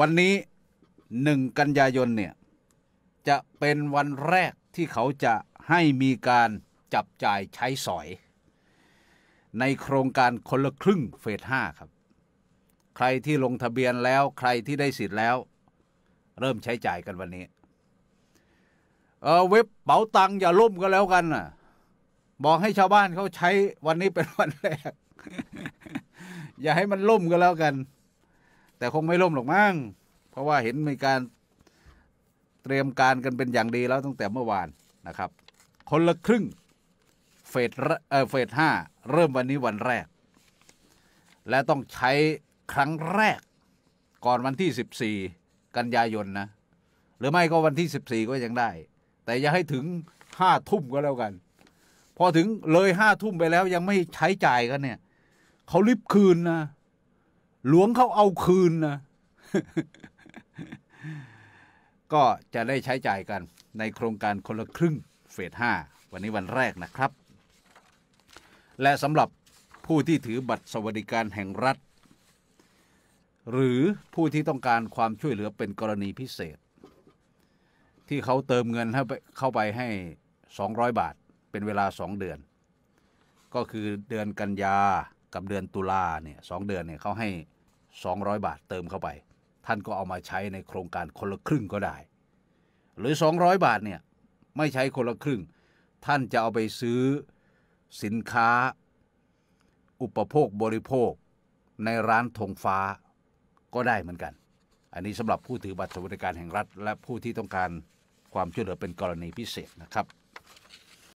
วันนี้หนึ่งกันยายนเนี่ย จะเป็นวันแรกที่เขาจะให้มีการจับจ่ายใช้สอย ในโครงการคนละครึ่งเฟสห้าครับ ใครที่ลงทะเบียนแล้วใครที่ได้สิทธิ์แล้ว เริ่มใช้จ่ายกันวันนี้เออเว็บเป๋าตังอย่าล่มก็แล้วกันน่ะ บอกให้ชาวบ้านเขาใช้วันนี้เป็นวันแรก อย่าให้มันล่มก็แล้วกันแต่คงไม่ล่มหรอกมั้งเพราะว่าเห็นมีการเตรียมการกันเป็นอย่างดีแล้วตั้งแต่เมื่อวานนะครับ คนละครึ่งเฟสเออเฟสห้าเริ่มวันนี้วันแรก และต้องใช้ครั้งแรกก่อนวันที่ 14 กันยายนนะ หรือไม่ก็วันที่ 14 ก็ยังได้ แต่อย่าให้ถึงห้าทุ่มก็แล้วกัน พอถึงเลยห้าทุ่มไปแล้วยังไม่ใช้จ่ายกันเนี่ยเขารีบคืนนะหลวงเขาเอาคืนนะ ก็จะได้ใช้จ่ายกันในโครงการคนละครึ่งเฟส5วันนี้วันแรกนะครับ และสำหรับผู้ที่ถือบัตรสวัสดิการแห่งรัฐ หรือผู้ที่ต้องการความช่วยเหลือเป็นกรณีพิเศษ ที่เขาเติมเงินเข้าไปให้ 200 บาทเป็นเวลา 2 เดือน ก็คือเดือนกันยากับเดือนตุลาเนี่ยสเดือนเนี่ยเขาให้200 บาทเติมเข้าไป ท่านก็เอามาใช้ในโครงการคนละครึ่งก็ได้ หรือ 200 บาทเนี่ยไม่ใช้คนละครึ่ง ท่านจะเอาไปซื้อสินค้า อุปโภคบริโภคในร้านธงฟ้าก็ได้เหมือนกัน อันนี้สำหรับผู้ถือบัตรสวัสดิการแห่งรัฐ และผู้ที่ต้องการความช่วยเหลือเป็นกรณีพิเศษนะครับ